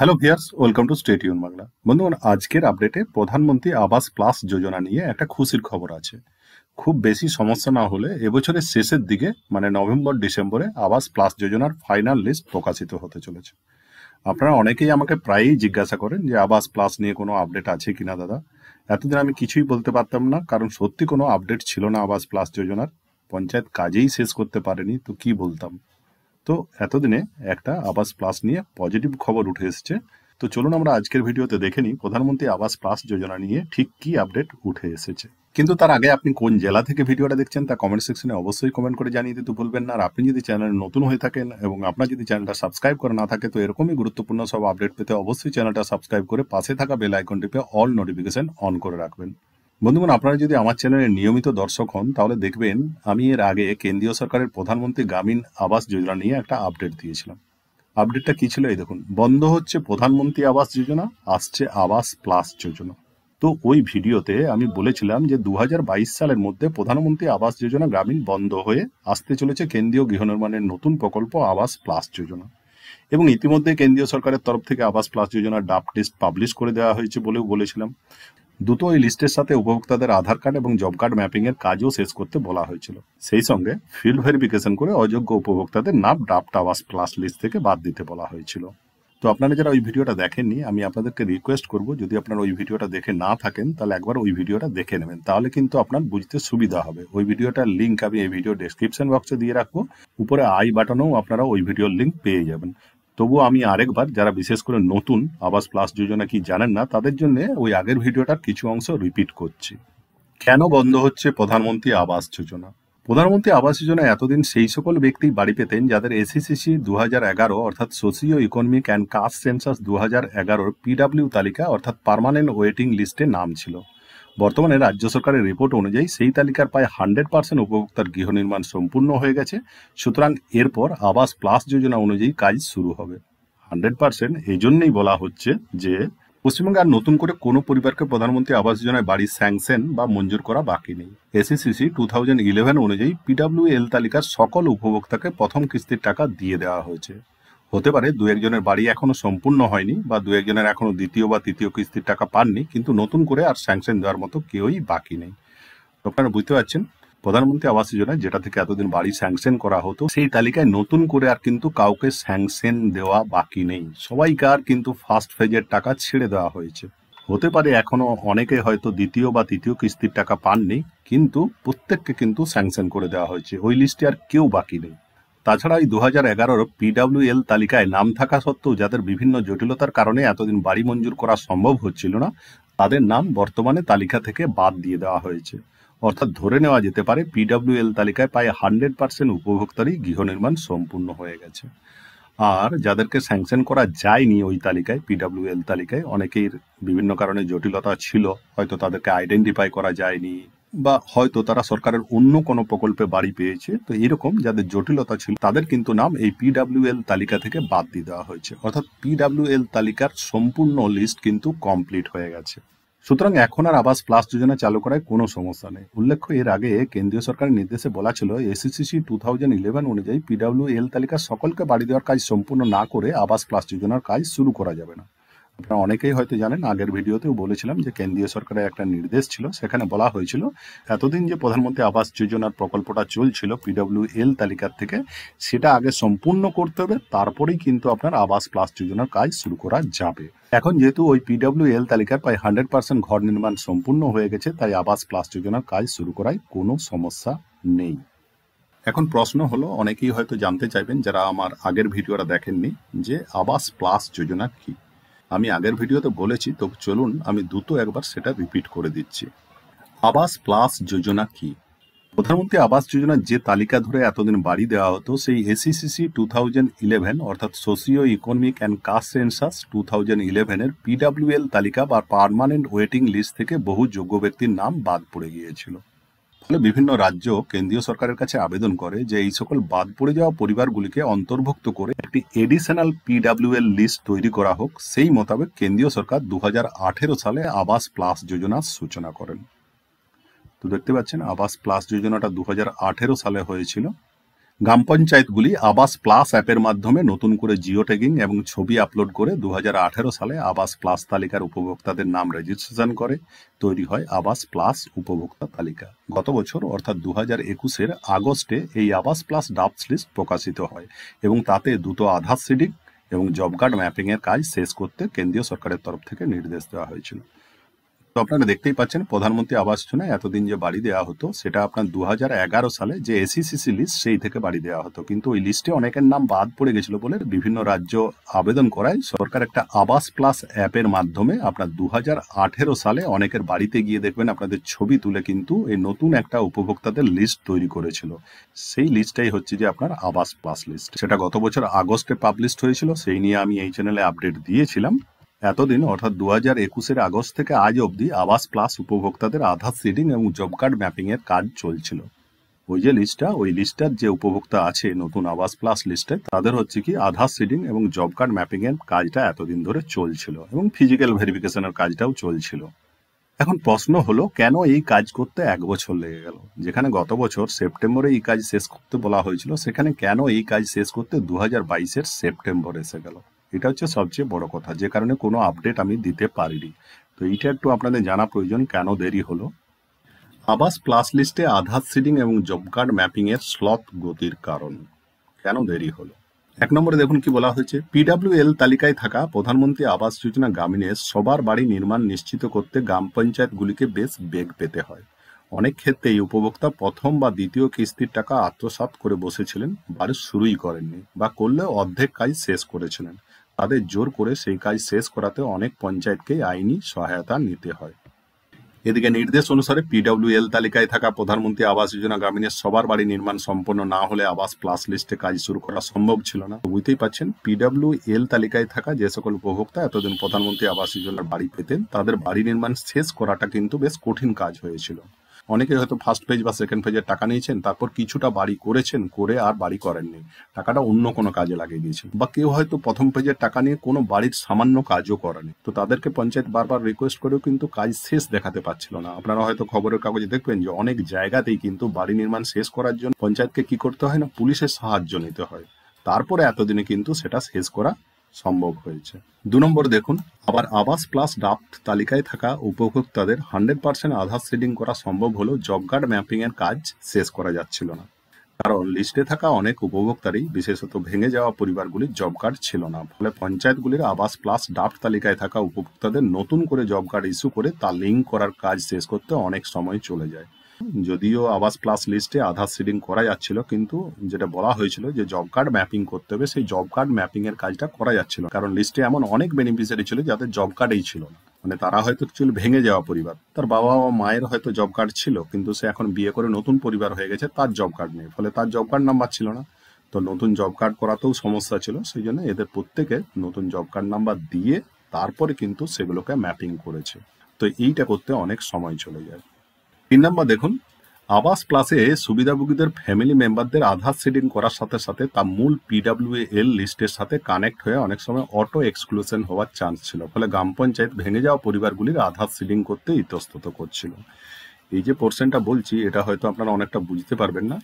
hello viewers welcome to state ইউন বাংলা বন্ধুগণ আজকের আপডেটে প্রধানমন্ত্রী আবাস প্লাস যোজনা নিয়ে একটা খুশির খবর আছে খুব বেশি সমস্যা না হলে এবছরের শেষের দিকে মানে নভেম্বর ডিসেম্বরে আবাস প্লাস যোজনার ফাইনাল লিস্ট প্রকাশিত হতে চলেছে আপনারা অনেকেই আমাকে প্রায়ই জিজ্ঞাসা করেন যে আবাস প্লাস নিয়ে কোনো আপডেট আছে কি না দাদা এতদিন আমি কিছুই বলতে পারতাম না কারণ সত্যি কোনো আপডেট ছিল না আবাস প্লাস যোজনার পঞ্চায়েত কাজেই শেষ করতে পারেনি তো কি বলতাম তো এতদিনে একটা আবাস প্লাস নিয়ে পজিটিভ খবর উঠে এসছে তো চলুন আমরা আজকের ভিডিওতে দেখে নিই প্রধানমন্ত্রী আবাস প্লাস যোজনা নিয়ে ঠিক কি আপডেট উঠে এসেছে কিন্তু তার আগে আপনি কোন জেলা থেকে ভিডিওটা দেখছেন তা কমেন্ট সেকশনে অবশ্যই কমেন্ট করে জানিয়ে দিতে ভুলবেন না আর আপনি যদি চ্যানেল নতুন হয়ে থাকেন এবং আপনার যদি চ্যানেলটা সাবস্ক্রাইব করা না থাকে তো এরকমই গুরুত্বপূর্ণ সব আপডেট পেতে অবশ্যই চ্যানেলটা সাবস্ক্রাইব করে পাশে থাকা বেল টিপে অল নোটিফিকেশন অন করে রাখবেন বন্ধুগণ আপনারা যদি আমার চ্যানেলের নিয়মিত দর্শক হন তাহলে দেখবেন আমি এর আগে কেন্দ্রীয় সরকারের প্রধানমন্ত্রী গ্রামীণ আবাস যোজনা নিয়ে একটা আপডেট দিয়েছিলাম আপডেটটা কি ছিল এই দেখুন বন্ধ হচ্ছে প্রধানমন্ত্রী আবাস যোজনা আসছে আবাস প্লাস যোজনা তো ওই ভিডিওতে আমি বলেছিলাম যে দু সালের মধ্যে প্রধানমন্ত্রী আবাস যোজনা গ্রামীণ বন্ধ হয়ে আসতে চলেছে কেন্দ্রীয় গৃহনির্মাণের নতুন প্রকল্প আবাস প্লাস যোজনা এবং ইতিমধ্যে কেন্দ্রীয় সরকারের তরফ থেকে আবাস প্লাস যোজনা ডাব টেস্ট পাবলিশ করে দেওয়া হয়েছে বলেও বলেছিলাম দুটো ওই লিস্টের সাথে উপভোক্তাদের আধার কার্ড এবং জব কার্ড ম্যাপিং এর কাজও শেষ করতে বলা হয়েছিল সেই সঙ্গে ফিল্ড ভেরিফিকেশন করে অযোগ্য উপভোক্তাদের নাম ড্রাফট আওয়াস প্লাস লিস্ট থেকে বাদ দিতে বলা হয়েছিল তো আপনারা যারা ওই ভিডিওটা দেখেননি আমি আপনাদেরকে রিকোয়েস্ট করব যদি আপনারা ওই ভিডিওটা দেখে না থাকেন তাহলে একবার ওই ভিডিওটা দেখে নেবেন তাহলে কিন্তু আপনার বুঝতে সুবিধা হবে ওই ভিডিওটার লিঙ্ক আমি এই ভিডিও ডিসক্রিপশন বক্সে দিয়ে রাখবো উপরে আই বাটনেও আপনারা ওই ভিডিওর লিঙ্ক পেয়ে যাবেন তবুও আমি আরেকবার যারা বিশেষ করে নতুন আবাস প্লাস যোজনা কি জানেন না তাদের জন্য ওই আগের ভিডিওটার কিছু অংশ রিপিট করছি কেন বন্ধ হচ্ছে প্রধানমন্ত্রী আবাস যোজনা প্রধানমন্ত্রী আবাস যোজনা এতদিন সেই সকল ব্যক্তি বাড়ি পেতেন যাদের এসিসিসি দু হাজার এগারো অর্থাৎ socio economic and caste census দু হাজার এগারোর পিডাব্লিউ তালিকা অর্থাৎ পারমানেন্ট ওয়েটিং লিস্টে নাম ছিল বর্তমানে রাজ্য সরকারের রিপোর্ট অনুযায়ী সেই তালিকার প্রায় হান্ড্রেড পার্সেন্ট উপভোক্তার গৃহ নির্মাণ সম্পূর্ণ হয়ে গেছে সুতরাং এরপর আবাস প্লাস যোজনা অনুযায়ী কাজ শুরু হবে হান্ড্রেড পার্সেন্ট এই জন্যই বলা হচ্ছে যে পশ্চিমবঙ্গে আর নতুন করে কোনো পরিবারকে প্রধানমন্ত্রী আবাস যোজনায় বাড়ি স্যাংশন বা মঞ্জুর করা বাকি নেই এসএসিসি টু থাউজেন্ড ইলেভেন অনুযায়ী পিডাব্লিউ এল তালিকার সকল উপভোক্তাকে প্রথম কিস্তির টাকা দিয়ে দেওয়া হয়েছে হতে পারে দু একজনের বাড়ি এখনো সম্পূর্ণ হয়নি বা দু একজনের এখনো দ্বিতীয় বা তৃতীয় কিস্তির টাকা পাননি কিন্তু নতুন করে আর স্যাংশন দেওয়ার মতো কেউই বাকি নেই আপনারা বুঝতে পারছেন প্রধানমন্ত্রী আবাস যোজনা যেটা থেকে এতদিন বাড়ি স্যাংশন করা হতো সেই তালিকায় নতুন করে আর কিন্তু কাউকে স্যাংশন দেওয়া বাকি নেই সবাইকে আর কিন্তু ফার্স্ট ফেজের টাকা ছেড়ে দেওয়া হয়েছে হতে পারে এখনো অনেকে হয়তো দ্বিতীয় বা তৃতীয় কিস্তির টাকা পাননি কিন্তু প্রত্যেককে কিন্তু স্যাংশন করে দেওয়া হয়েছে ওই লিস্টে আর কেউ বাকি নেই তাছাড়া এই দু হাজার এগারোর পিডাব্লিউএল তালিকায় নাম থাকা সত্ত্বেও যাদের বিভিন্ন জটিলতার কারণে এতদিন বাড়ি মঞ্জুর করা সম্ভব হচ্ছিল না তাদের নাম বর্তমানে তালিকা থেকে বাদ দিয়ে দেওয়া হয়েছে অর্থাৎ ধরে নেওয়া যেতে পারে পিডাব্লিউএল তালিকায় প্রায় হান্ড্রেড পার্সেন্ট উপভোক্তারই গৃহ নির্মাণ সম্পূর্ণ হয়ে গেছে আর যাদেরকে স্যাংশন করা যায়নি ওই তালিকায় পিডাব্লিউএল তালিকায় অনেকের বিভিন্ন কারণে জটিলতা ছিল হয়তো তাদেরকে আইডেন্টিফাই করা যায়নি বা হয়তো তারা সরকারের অন্য কোনো প্রকল্পে বাড়ি পেয়েছে তো এরকম যাদের জটিলতা ছিল তাদের কিন্তু নাম এই পিডাব্লিউএল তালিকা থেকে বাদ দিয়ে দেওয়া হয়েছে অর্থাৎ পিডাব্লিউএল তালিকার সম্পূর্ণ লিস্ট কিন্তু কমপ্লিট হয়ে গেছে সুতরাং এখন আর আবাস প্লাস যোজনা চালু করায় কোনো সমস্যা নেই উল্লেখ্য এর আগে কেন্দ্রীয় সরকারের নির্দেশে বলা ছিল এসিসিসি টু থাউজেন্ড ইলেভেন অনুযায়ী পিডাব্লিউ এল তালিকা সকলকে বাড়ি দেওয়ার কাজ সম্পূর্ণ না করে আবাস প্লাস যোজনার কাজ শুরু করা যাবে না আপনারা অনেকেই হয়তো জানেন আগের ভিডিওতেও বলেছিলাম যে কেন্দ্রীয় সরকারের একটা নির্দেশ ছিল সেখানে বলা হয়েছিল এতদিন যে প্রধানমন্ত্রী আবাস যোজনার প্রকল্পটা চলছিল পিডব্লিউ এল তালিকার থেকে সেটা আগে সম্পূর্ণ করতে হবে তারপরেই কিন্তু আপনার আবাস প্লাস যোজনার কাজ শুরু করা যাবে এখন যেহেতু ওই পিডব্লিউ এল তালিকার প্রায় হান্ড্রেড পার্সেন্ট ঘর নির্মাণ সম্পূর্ণ হয়ে গেছে তাই আবাস প্লাস যোজনার কাজ শুরু করায় কোনো সমস্যা নেই এখন প্রশ্ন হলো অনেকেই হয়তো জানতে চাইবেন যারা আমার আগের ভিডিওটা দেখেননি যে আবাস প্লাস যোজনা কী আমি আগের ভিডিওতে বলেছি তো চলুন আমি দ্রুত একবার সেটা রিপিট করে দিচ্ছি আবাস প্লাস যোজনা কি প্রধানমন্ত্রী আবাস যোজনার যে তালিকা ধরে এতদিন বাড়ি দেওয়া হতো সেই এসিসিসি টু থাউজেন্ড ইলেভেন অর্থাৎ socio economic and caste census two thousand ইলেভেনের পিডাব্লিউএল তালিকা বা পারমানেন্ট ওয়েটিং লিস্ট থেকে বহু যোগ্য ব্যক্তির নাম বাদ পড়ে গিয়েছিল বিভিন্ন রাজ্য কেন্দ্রীয় সরকারের কাছে আবেদন করে যে এই সকল বাদ পড়ে যাওয়া পরিবারগুলিকে অন্তর্ভুক্ত করে একটি এডিশনাল পিডাব্লিউএল লিস্ট তৈরি করা হোক সেই মোতাবেক কেন্দ্রীয় সরকার দু সালে আবাস প্লাস যোজনার সূচনা করেন তো দেখতে পাচ্ছেন আবাস প্লাস যোজনাটা দু সালে হয়েছিল গ্রাম পঞ্চায়েতগুলি আবাস প্লাস অ্যাপের মাধ্যমে নতুন করে জিও ট্যাগিং এবং ছবি আপলোড করে দু সালে আবাস প্লাস তালিকার উপভোক্তাদের নাম রেজিস্ট্রেশন করে তৈরি হয় আবাস প্লাস উপভোক্তা তালিকা গত বছর অর্থাৎ দু হাজার একুশের আগস্টে এই আবাস প্লাস ডাবস লিস্ট প্রকাশিত হয় এবং তাতে দ্রুত আধার সিডিং এবং জব কার্ড ম্যাপিংয়ের কাজ শেষ করতে কেন্দ্রীয় সরকারের তরফ থেকে নির্দেশ দেওয়া হয়েছিল তো আপনারা দেখতেই পাচ্ছেন প্রধানমন্ত্রী আবাস যোজনা এতদিন যে বাড়ি দেওয়া হতো সেটা আপনার দু সালে যে এসিসিসি লিস্ট সেই থেকে বাড়ি দেওয়া হতো কিন্তু ওই লিস্টে অনেকের নাম বাদ পড়ে গেছিল বলে বিভিন্ন রাজ্য আবেদন করায় সরকার একটা আবাস প্লাস অ্যাপের মাধ্যমে আপনার দু সালে অনেকের বাড়িতে গিয়ে দেখবেন আপনাদের ছবি তুলে কিন্তু এই নতুন একটা উপভোক্তাদের লিস্ট তৈরি করেছিল সেই লিস্টটাই হচ্ছে যে আপনার আবাস প্লাস লিস্ট সেটা গত বছর আগস্টে পাবলিশ হয়েছিল সেই নিয়ে আমি এই চ্যানেলে আপডেট দিয়েছিলাম এতদিন অর্থাৎ দু হাজার একুশের আগস্ট থেকে আজ অবধি আবাস প্লাস উপভোক্তাদের আধার সিডিং এবং জব কার্ড ম্যাপিংয়ের কাজ চলছিল ওই যে লিস্টটা ওই লিস্টার যে উপভোক্তা আছে নতুন আবাস প্লাস লিস্টে তাদের হচ্ছে কি আধার সিডিং এবং জব কার্ড ম্যাপিং এর কাজটা এতদিন ধরে চলছিল এবং ফিজিক্যাল ভেরিফিকেশনের কাজটাও চলছিল এখন প্রশ্ন হলো কেন এই কাজ করতে এক বছর লেগে গেল যেখানে গত বছর সেপ্টেম্বরে এই কাজ শেষ করতে বলা হয়েছিল সেখানে কেন এই কাজ শেষ করতে দু হাজার বাইশের সেপ্টেম্বর এসে গেল এটা হচ্ছে সবচেয়ে বড় কথা যে কারণে কোনো আপডেট আমি দিতে পারিনি তো এটা একটু আপনাদের জানা প্রয়োজন কেন দেরি হলো আবাস প্লাস লিস্টে আধার সিডিং এবং জব কার্ড ম্যাপিংয়ের স্লথ গতির কারণ কেন দেরি হলো এক নম্বরে দেখুন কি বলা হয়েছে পিডাব্লিউএল তালিকায় থাকা প্রধানমন্ত্রী আবাস যোজনা গ্রামীণে সবার বাড়ি নির্মাণ নিশ্চিত করতে গ্রাম পঞ্চায়েতগুলিকে বেশ বেগ পেতে হয় অনেক ক্ষেত্রে এই উপভোক্তা প্রথম বা দ্বিতীয় কিস্তির টাকা আত্মসাত করে বসেছিলেন বাড়ি শুরুই করেননি বা করলে অর্ধেক কাজ শেষ করেছিলেন তাদের জোর করে সেই কাজ শেষ করাতে অনেক পঞ্চায়েতকে আইনি সহায়তা নিতে হয় এদিকে নির্দেশ অনুসারে পিডব্লিউএল তালিকায় থাকা প্রধানমন্ত্রী আবাস যোজনা গ্রামীণের সবার বাড়ি নির্মাণ সম্পন্ন না হলে আবাস প্লাস লিস্টে কাজ শুরু করা সম্ভব ছিল না বুঝতেই পাচ্ছেন পিডব্লিউএল তালিকায় থাকা যে সকল উপভোক্তা এতদিন প্রধানমন্ত্রী আবাস যোজনার বাড়ি পেতেন তাদের বাড়ি নির্মাণ শেষ করাটা কিন্তু বেশ কঠিন কাজ হয়েছিল অনেকে হয়তো ফার্স্ট পেজ বা সেকেন্ড পেজের টাকা নিয়েছেন তারপর কিছুটা বাড়ি করেছেন করে আর বাড়ি করেননি টাকাটা অন্য কোনো কাজে লাগিয়ে দিয়েছেন বা কেউ হয়তো প্রথম পেজের টাকা নিয়ে কোনো বাড়ির সামান্য কাজও করেনি তো তাদেরকে পঞ্চায়েত বারবার রিকোয়েস্ট করেও কিন্তু কাজ শেষ দেখাতে পারছিল না আপনারা হয়তো খবরের কাগজে দেখবেন যে অনেক জায়গাতেই কিন্তু বাড়ি নির্মাণ শেষ করার জন্য পঞ্চায়েতকে কি করতে হয় না পুলিশের সাহায্য নিতে হয় তারপরে এতদিনে কিন্তু সেটা শেষ করা সম্ভব হয়েছে দু নম্বর দেখুন আবার আবাস প্লাস ডাপ্ট তালিকায় থাকা উপভোক্তাদের হান্ড্রেড পার্সেন্ট আধার সেডিং করা সম্ভব হলেও জব কার্ড ম্যাপিং এর কাজ শেষ করা যাচ্ছিল না কারণ লিস্টে থাকা অনেক উপভোক্তারই বিশেষত ভেঙে যাওয়া পরিবারগুলির জব কার্ড ছিল না ফলে পঞ্চায়েতগুলির আবাস প্লাস ডাফট তালিকায় থাকা উপভোক্তাদের নতুন করে জব কার্ড ইস্যু করে তা লিঙ্ক করার কাজ শেষ করতে অনেক সময় চলে যায় যদিও আবাস প্লাস লিস্টে আধার সিডিং করা যাচ্ছিল কিন্তু যেটা বলা হয়েছিল যে জব কার্ড ম্যাপিং করতে হবে সেই জব কার্ড ম্যাপিং এর কাজটা করা যাচ্ছিল কারণ লিস্টে এমন অনেক বেনিফিশিয়ারি ছিল যাদের জব কার্ডেই ছিল না মানে তারা হয়তো চুল ভেঙে যাওয়া পরিবার তার বাবা বা মায়ের হয়তো জব কার্ড ছিল কিন্তু সে এখন বিয়ে করে নতুন পরিবার হয়ে গেছে তার জব কার্ড নেই ফলে তার জব কার্ড নাম্বার ছিল না তো নতুন জব কার্ড করাতেও সমস্যা ছিল সেই জন্য এদের প্রত্যেকে নতুন জব কার্ড নাম্বার দিয়ে তারপরে কিন্তু সেগুলোকে ম্যাপিং করেছে তো এইটা করতে অনেক সময় চলে যায় তিন নম্বর দেখুন আবাস প্লাসে সুবিধাভোগীদের ফ্যামিলি মেম্বারদের আধার সেডিং করার সাথে সাথে তা মূল এল লিস্টের সাথে কানেক্ট হয়ে অনেক সময় অটো এক্সক্লুশন হওয়ার চান্স ছিল ফলে গ্রাম পঞ্চায়েত ভেঙে যাওয়া পরিবারগুলির আধার সিডিং করতে ইতস্তত করছিল এই যে পোর্শনটা বলছি এটা হয়তো আপনারা অনেকটা বুঝতে পারবেন না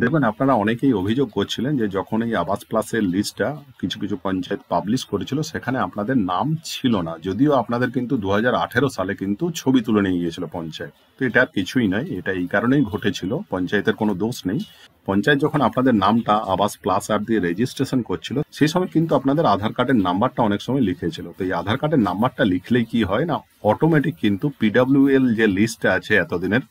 দেখবেন আপনারা অনেকেই অভিযোগ করছিলেন যে যখন এই আবাস প্লাসের লিস্টটা কিছু কিছু পঞ্চায়েত পাবলিশ করেছিল সেখানে আপনাদের নাম ছিল না যদিও আপনাদের কিন্তু দু হাজার সালে কিন্তু ছবি তুলে নিয়ে গিয়েছিল পঞ্চায়েত তো এটা আর কিছুই নয় এটা এই কারণেই ঘটেছিল পঞ্চায়েতের কোনো দোষ নেই পঞ্চায়েত যখন আপনাদের নামটা আবাস প্লাস অ্যাপ দিয়ে রেজিস্ট্রেশন করছিল সেই সময় কিন্তু আপনাদের আধার কার্ডের নাম্বারটা অনেক সময় লিখেছিল তো এই আধার কার্ডের নাম্বারটা লিখলেই কি হয় না অটোমেটিক কিন্তু পিডাব্লিউএল যে লিস্টটা আছে এতদিনের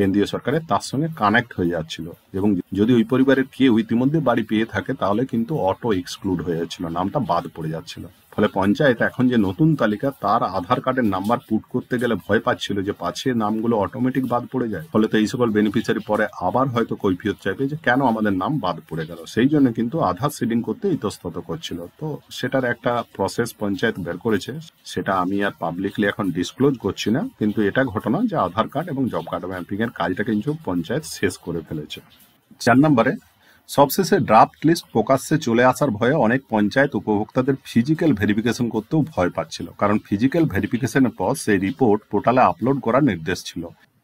কেন্দ্রীয় সরকারের তার সঙ্গে কানেক্ট হয়ে যাচ্ছিল এবং যদি ওই পরিবারের কেউ ইতিমধ্যে বাড়ি পেয়ে থাকে তাহলে কিন্তু অটো এক্সক্লুড হয়ে যাচ্ছিল নামটা বাদ পড়ে যাচ্ছিল ফলে পঞ্চায়েত এখন যে নতুন তালিকা তার আধার কার্ডের নাম্বার পুট করতে গেলে ভয় পাচ্ছিল যে পাছে নামগুলো অটোমেটিক বাদ পড়ে যায় ফলে তো এই সকল বেনিফিসিয়ারি পরে আবার হয়তো কৈফিয়ত চাইবে যে কেন আমাদের নাম বাদ পড়ে গেল সেই জন্য কিন্তু আধার সিডিং করতে ইতস্তত করছিল তো সেটার একটা প্রসেস পঞ্চায়েত বের করেছে সেটা আমি আর পাবলিকলি এখন ডিসক্লোজ করছি না কিন্তু এটা ঘটনা যে আধার কার্ড এবং জব কার্ড ম্যাপিং এর কাজটা কিন্তু পঞ্চায়েত শেষ করে ফেলেছে চার নম্বরে সবশেষে ড্রাফট লিস্ট প্রকাশ্যে চলে আসার ভয়ে অনেক পঞ্চায়েত উপভোক্তাদের ফিজিক্যাল ভেরিফিকেশন করতেও ভয় পাচ্ছিল কারণ ফিজিক্যাল ভেরিফিকেশনের পর সেই রিপোর্ট পোর্টালে আপলোড করার নির্দেশ ছিল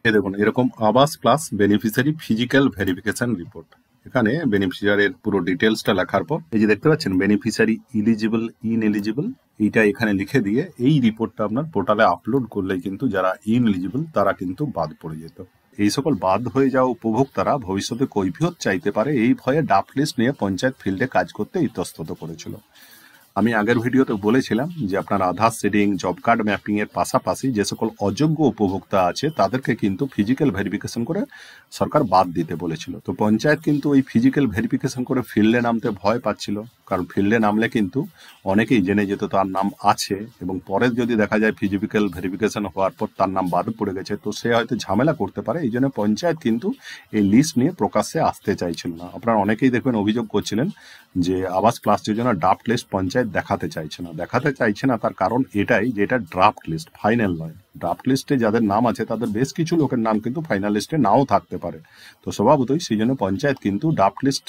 এ দেখুন এরকম Awas plus beneficiary physical verification report এখানে বেনিফিসিয়ারের পুরো ডিটেলসটা লেখার পর এই যে দেখতে পাচ্ছেন বেনিফিসিয়ারি ইলিজিবল ইনএলিজিবল এইটা এখানে লিখে দিয়ে এই রিপোর্টটা আপনার পোর্টালে আপলোড করলে কিন্তু যারা ইনএলিজিবল তারা কিন্তু বাদ পড়ে যেত এই সকল বাদ হয়ে যাওয়া উপভোক্তারা ভবিষ্যতে কৈফিয়ত চাইতে পারে এই ভয়ে ডাফ লিস্ট নিয়ে পঞ্চায়েত ফিল্ডে কাজ করতে ইতস্তত করেছিল আমি আগের ভিডিওতে বলেছিলাম যে আপনার আধার সিডিং জব কার্ড ম্যাপিংয়ের পাশাপাশি যে সকল অযোগ্য উপভোক্তা আছে তাদেরকে কিন্তু ফিজিক্যাল ভেরিফিকেশন করে সরকার বাদ দিতে বলেছিল তো পঞ্চায়েত কিন্তু ওই ফিজিক্যাল ভেরিফিকেশন করে ফিল্ডে নামতে ভয় পাচ্ছিল কারণ ফিল্ডে নামলে কিন্তু অনেকেই জেনে যেত তার নাম আছে এবং পরে যদি দেখা যায় ফিজিক্যাল ভেরিফিকেশন হওয়ার পর তার নাম বাদ পড়ে গেছে তো সে হয়তো ঝামেলা করতে পারে এই জন্য পঞ্চায়েত কিন্তু এই লিস্ট নিয়ে প্রকাশ্যে আসতে চাইছিল না আপনারা অনেকেই দেখবেন অভিযোগ করছিলেন যে আবাস ক্লাস যোজনা ড্রাফট লিস্ট পঞ্চায়েত দেখাতে চাইছে না দেখাতে চাইছে না তার কারণ এটাই যে এটা ড্রাফট লিস্ট ফাইনাল নয় ড্রাফট লিস্টে যাদের নাম আছে তাদের বেশ কিছু লোকের নাম কিন্তু ফাইনাল লিস্টে নাও থাকতে পারে তো স্বভাবতই সেই জন্য পঞ্চায়েত কিন্তু ড্রাফট লিস্ট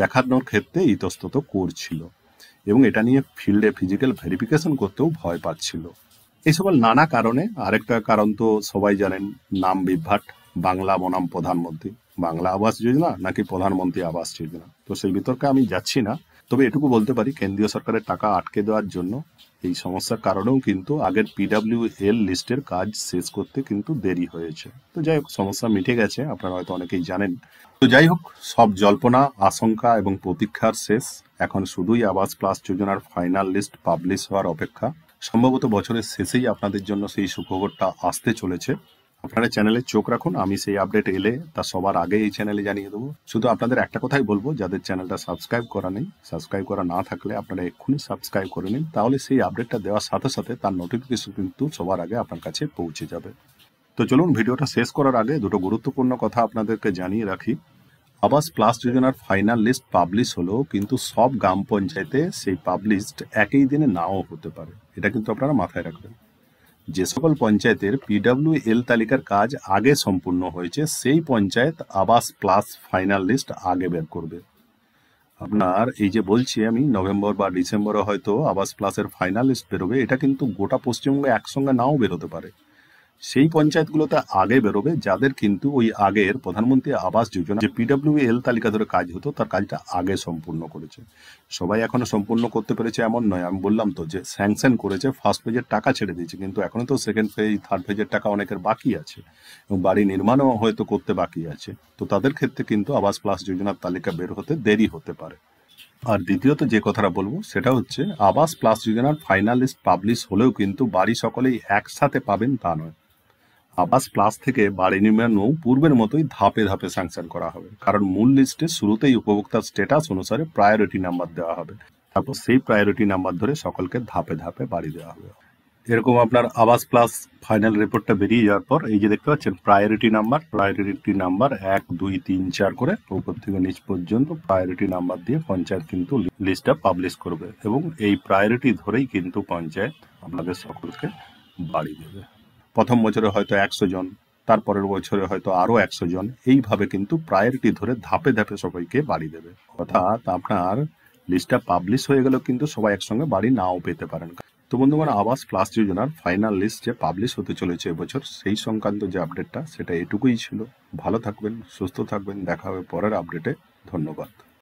দেখানোর ক্ষেত্রে ইতস্তত করছিল এবং এটা নিয়ে ফিল্ডে ফিজিক্যাল ভেরিফিকেশন করতেও ভয় পাচ্ছিল এই সকল নানা কারণে আরেকটা কারণ তো সবাই জানেন নাম বিভ্রাট বাংলা বনাম প্রধানমন্ত্রী বাংলা আবাস যোজনা নাকি প্রধানমন্ত্রী আবাস যোজনা তো সেই বিতর্কে আমি যাচ্ছি না তবে এটুকু বলতে পারি কেন্দ্রীয় সরকারের টাকা আটকে দেওয়ার জন্য এই সমস্যার কারণেও কিন্তু আগের পিডাব্লিউ এল লিস্টের কাজ শেষ করতে কিন্তু দেরি হয়েছে তো যাই হোক সমস্যা মিটে গেছে আপনারা হয়তো অনেকেই জানেন তো যাই হোক সব জল্পনা আশঙ্কা এবং প্রতীক্ষার শেষ এখন শুধুই আবাস প্লাস যোজনার ফাইনাল লিস্ট পাবলিশ হওয়ার অপেক্ষা সম্ভবত বছরের শেষেই আপনাদের জন্য সেই সুখবরটা আসতে চলেছে আপনারা চ্যানেলে চোখ রাখুন আমি সেই আপডেট এলে তা সবার আগে এই চ্যানেলে জানিয়ে দেবো শুধু আপনাদের একটা কথাই বলবো যাদের চ্যানেলটা সাবস্ক্রাইব করা নেই সাবস্ক্রাইব করা না থাকলে আপনারা এক্ষুনি সাবস্ক্রাইব করে নিন তাহলে সেই আপডেটটা দেওয়ার সাথে সাথে তার নোটিফিকেশন কিন্তু সবার আগে আপনার কাছে পৌঁছে যাবে তো চলুন ভিডিওটা শেষ করার আগে দুটো গুরুত্বপূর্ণ কথা আপনাদেরকে জানিয়ে রাখি আবাস প্লাস যোজনার ফাইনাল লিস্ট পাবলিশ হলেও কিন্তু সব গ্রাম পঞ্চায়েতে সেই পাবলিশড একই দিনে নাও হতে পারে এটা কিন্তু আপনারা মাথায় রাখবেন যে সকল পঞ্চায়েতের এল তালিকার কাজ আগে সম্পূর্ণ হয়েছে সেই পঞ্চায়েত আবাস প্লাস ফাইনাল লিস্ট আগে বের করবে আপনার এই যে বলছি আমি নভেম্বর বা ডিসেম্বরে হয়তো আবাস প্লাসের ফাইনাল লিস্ট বেরোবে এটা কিন্তু গোটা পশ্চিমবঙ্গে একসঙ্গে নাও বেরোতে পারে সেই পঞ্চায়েতগুলোতে আগে বেরোবে যাদের কিন্তু ওই আগের প্রধানমন্ত্রী আবাস যোজনা যে এল তালিকা ধরে কাজ হতো তার কাজটা আগে সম্পূর্ণ করেছে সবাই এখনো সম্পূর্ণ করতে পেরেছে এমন নয় আমি বললাম তো যে স্যাংশন করেছে ফার্স্ট ফেজের টাকা ছেড়ে দিয়েছে কিন্তু এখনো তো সেকেন্ড ফেজ থার্ড ফেজের টাকা অনেকের বাকি আছে এবং বাড়ি নির্মাণও হয়তো করতে বাকি আছে তো তাদের ক্ষেত্রে কিন্তু আবাস প্লাস যোজনার তালিকা বের হতে দেরি হতে পারে আর দ্বিতীয়ত যে কথাটা বলবো সেটা হচ্ছে আবাস প্লাস যোজনার ফাইনালিস্ট পাবলিশ হলেও কিন্তু বাড়ি সকলেই একসাথে পাবেন তা নয় আবাস প্লাস থেকে বাড়ি নির্মাণও পূর্বের মতোই ধাপে ধাপে স্যাংশন করা হবে কারণ মূল লিস্টে শুরুতেই উপভোক্তার স্টেটাস অনুসারে প্রায়োরিটি নাম্বার দেওয়া হবে তারপর সেই প্রায়োরিটি নাম্বার ধরে সকলকে ধাপে ধাপে বাড়ি দেওয়া হবে এরকম আপনার আবাস প্লাস ফাইনাল রিপোর্টটা বেরিয়ে যাওয়ার পর এই যে দেখতে পাচ্ছেন প্রায়োরিটি নাম্বার প্রায়োরিটি নাম্বার এক দুই তিন চার করে উপর থেকে নিচ পর্যন্ত প্রায়োরিটি নাম্বার দিয়ে পঞ্চায়েত কিন্তু লিস্টটা পাবলিশ করবে এবং এই প্রায়োরিটি ধরেই কিন্তু পঞ্চায়েত আপনাদের সকলকে বাড়ি দেবে প্রথম বছরে হয়তো একশো জন তারপরের বছরে হয়তো আরও একশো জন এইভাবে কিন্তু প্রায়োরিটি ধরে ধাপে ধাপে সবাইকে বাড়ি দেবে অর্থাৎ আপনার লিস্টটা পাবলিশ হয়ে গেলেও কিন্তু সবাই একসঙ্গে বাড়ি নাও পেতে পারেন তো বন্ধুগণ আবাস প্লাস যোজনার ফাইনাল লিস্ট যে পাবলিশ হতে চলেছে এবছর সেই সংক্রান্ত যে আপডেটটা সেটা এটুকুই ছিল ভালো থাকবেন সুস্থ থাকবেন দেখা হবে পরের আপডেটে ধন্যবাদ